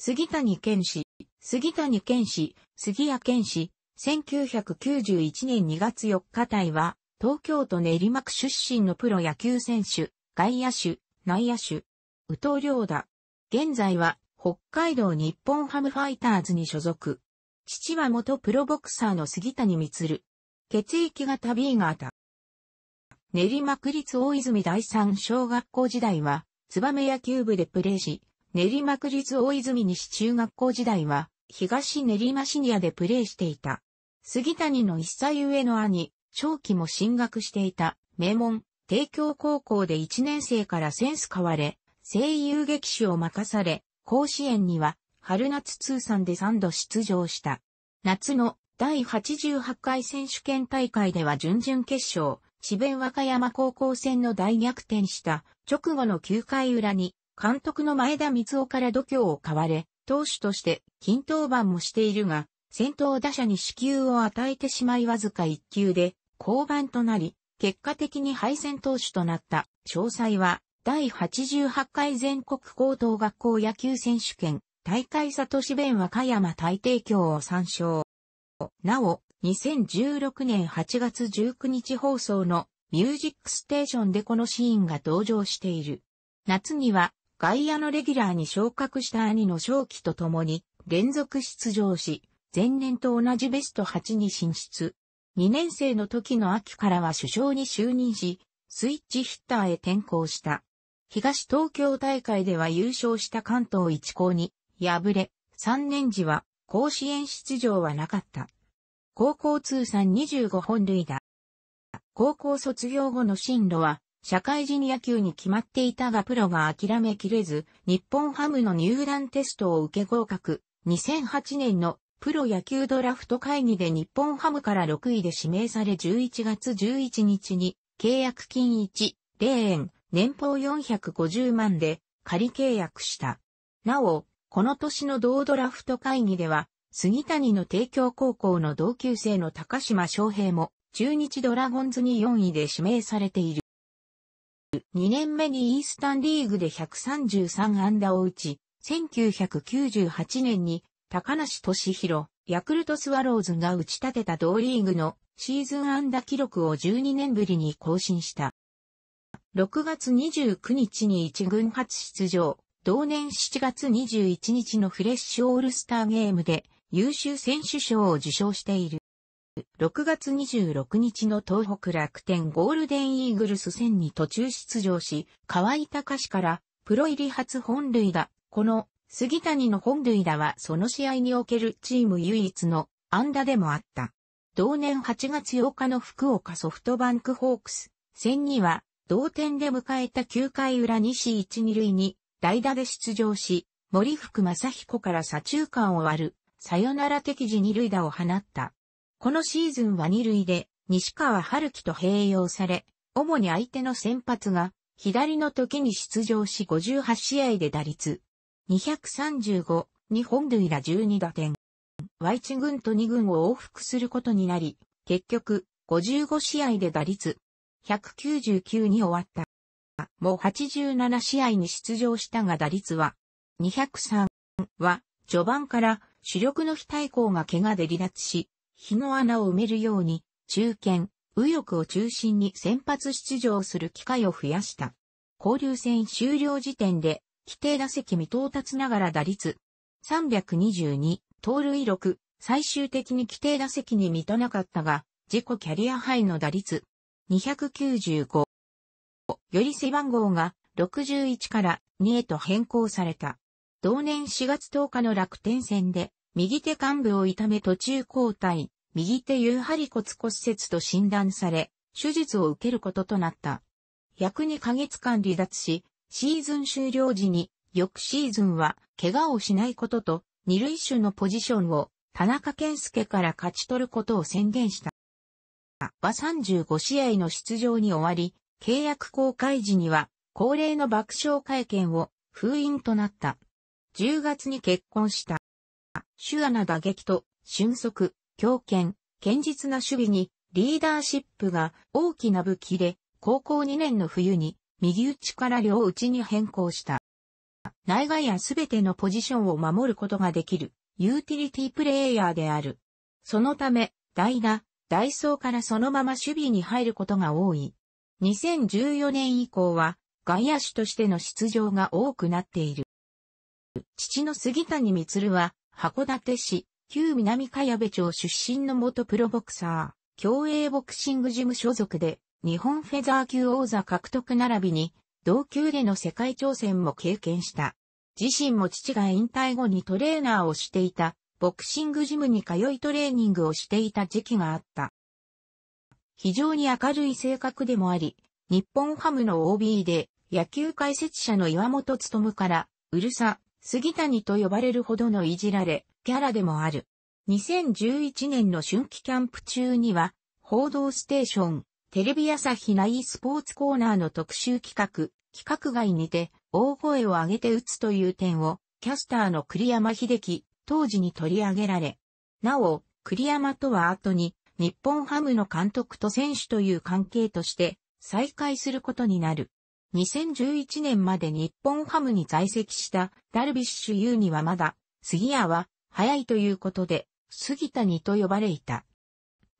杉谷健氏、杉谷健氏、杉谷健氏、1991年2月4日隊は、東京都練馬区出身のプロ野球選手、外野手、内野手、宇藤良だ。現在は、北海道日本ハムファイターズに所属。父は元プロボクサーの杉谷光。血液型 B 型。練馬区立大泉第三小学校時代は、燕野球部でプレーし、練馬区立大泉西中学校時代は、東練馬シニアでプレーしていた。杉谷の一歳上の兄、長期も進学していた、名門、帝京高校で1年生からセンス買われ、声優劇手を任され、甲子園には、春夏通算で3度出場した。夏の第88回選手権大会では準々決勝、智弁和歌山高校戦の大逆転した直後の9回裏に監督の前田光夫から度胸を買われ、投手として均等番もしているが、先頭打者に支給を与えてしまいわずか1球で降板となり、結果的に敗戦投手となった。詳細は、第88回全国高等学校野球選手権、大会里市弁和歌山大帝教を参照。なお、2016年8月19日放送のミュージックステーションでこのシーンが登場している。夏には外野のレギュラーに昇格した兄の正気と共に連続出場し、前年と同じベスト8に進出。2年生の時の秋からは首相に就任し、スイッチヒッターへ転向した。東東京大会では優勝した関東一校に敗れ、3年時は甲子園出場はなかった。高校通算25本塁打。高校卒業後の進路は社会人野球に決まっていたがプロが諦めきれず、日本ハムの入団テストを受け合格。2008年のプロ野球ドラフト会議で日本ハムから6位で指名され11月11日に契約金1、0円、年俸450万で仮契約した。なお、この年の同ドラフト会議では、杉谷の帝京高校の同級生の高島翔平も中日ドラゴンズに4位で指名されている。2年目にイースタンリーグで133安打を打ち、1998年に高梨俊弘、ヤクルトスワローズが打ち立てた同リーグのシーズン安打記録を12年ぶりに更新した。6月29日に一軍初出場、同年7月21日のフレッシュオールスターゲームで優秀選手賞を受賞している。6月26日の東北楽天ゴールデンイーグルス戦に途中出場し、河合隆からプロ入り初本塁打。この杉谷の本塁打はその試合におけるチーム唯一の安打でもあった。同年8月8日の福岡ソフトバンクホークス戦には同点で迎えた9回裏西1、2塁に代打で出場し、森福正彦から左中間を割る、さよなら敵時二塁打を放った。このシーズンは二塁で西川春樹と併用され、主に相手の先発が左の時に出場し58試合で打率235、日本塁打12打点。Y1 軍と2軍を往復することになり、結局55試合で打率199に終わった。もう87試合に出場したが打率は203は序盤から主力の非対抗が怪我で離脱し、日の穴を埋めるように、中堅、右翼を中心に先発出場する機会を増やした。交流戦終了時点で、規定打席未到達ながら打率322、盗塁6、最終的に規定打席に満たなかったが、自己キャリアハイの打率295。より背番号が61から2へと変更された。同年4月10日の楽天戦で、右手幹部を痛め途中交代。右手有針骨骨折と診断され、手術を受けることとなった。約2ヶ月間離脱し、シーズン終了時に、翌シーズンは、怪我をしないことと、二塁手のポジションを、田中健介から勝ち取ることを宣言した。は35試合の出場に終わり、契約公開時には、恒例の爆笑会見を封印となった。10月に結婚した。手話な打撃と、俊足、強権、堅実な守備にリーダーシップが大きな武器で、高校2年の冬に右打ちから両打ちに変更した。内外やすべてのポジションを守ることができるユーティリティプレイヤーである。そのため、代打、代走からそのまま守備に入ることが多い。2014年以降は外野手としての出場が多くなっている。父の杉谷光は函館市旧南茅部町出身の元プロボクサー、競泳ボクシングジム所属で、日本フェザー級王座獲得並びに、同級での世界挑戦も経験した。自身も父が引退後にトレーナーをしていた、ボクシングジムに通いトレーニングをしていた時期があった。非常に明るい性格でもあり、日本ハムの OB で、野球解説者の岩本勤から、うるさ、杉谷と呼ばれるほどのいじられ、キャラでもある。2011年の春季キャンプ中には、報道ステーション、テレビ朝日内スポーツコーナーの特集企画、企画外にて、大声を上げて打つという点を、キャスターの栗山秀樹、当時に取り上げられ。なお、栗山とは後に、日本ハムの監督と選手という関係として、再開することになる。2011年まで日本ハムに在籍したダルビッシュ有にはまだ、杉谷は早いということで、杉谷と呼ばれいた。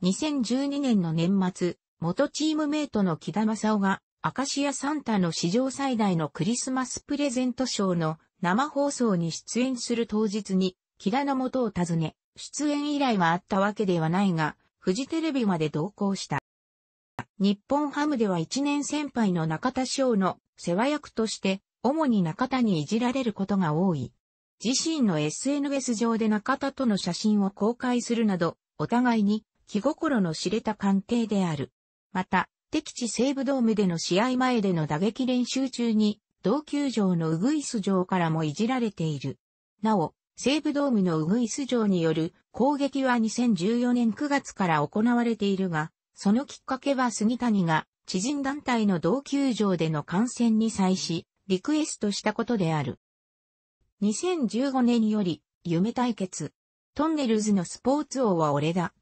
2012年の年末、元チームメイトの木田正夫が、アカシアサンタの史上最大のクリスマスプレゼントショーの生放送に出演する当日に、木田の元を訪ね、出演依頼はあったわけではないが、フジテレビまで同行した。日本ハムでは一年先輩の中田翔の世話役として、主に中田にいじられることが多い。自身の SNS 上で中田との写真を公開するなど、お互いに気心の知れた関係である。また、敵地西武ドームでの試合前での打撃練習中に、同球場のウグイス城からもいじられている。なお、西武ドームのウグイス城による攻撃は2014年9月から行われているが、そのきっかけは杉谷が知人団体の同球場での観戦に際し、リクエストしたことである。2015年より、夢対決。トンネルズのスポーツ王は俺だ。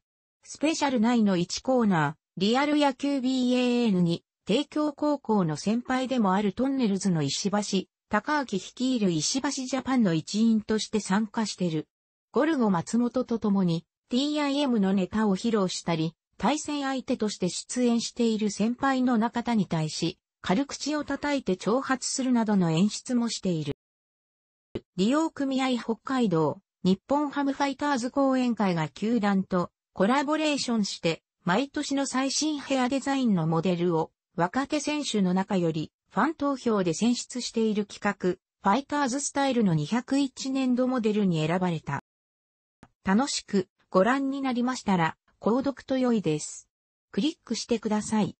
スペシャル内の1コーナー、リアル野球 BAN に、帝京高校の先輩でもあるトンネルズの石橋、高明率いる石橋ジャパンの一員として参加してる。ゴルゴ松本と共に TIM のネタを披露したり、対戦相手として出演している先輩の中田に対し、軽口を叩いて挑発するなどの演出もしている。利用組合北海道、日本ハムファイターズ講演会が球団とコラボレーションして、毎年の最新ヘアデザインのモデルを若手選手の中よりファン投票で選出している企画、ファイターズスタイルの201年度モデルに選ばれた。楽しくご覧になりましたら、購読と良いです。クリックしてください。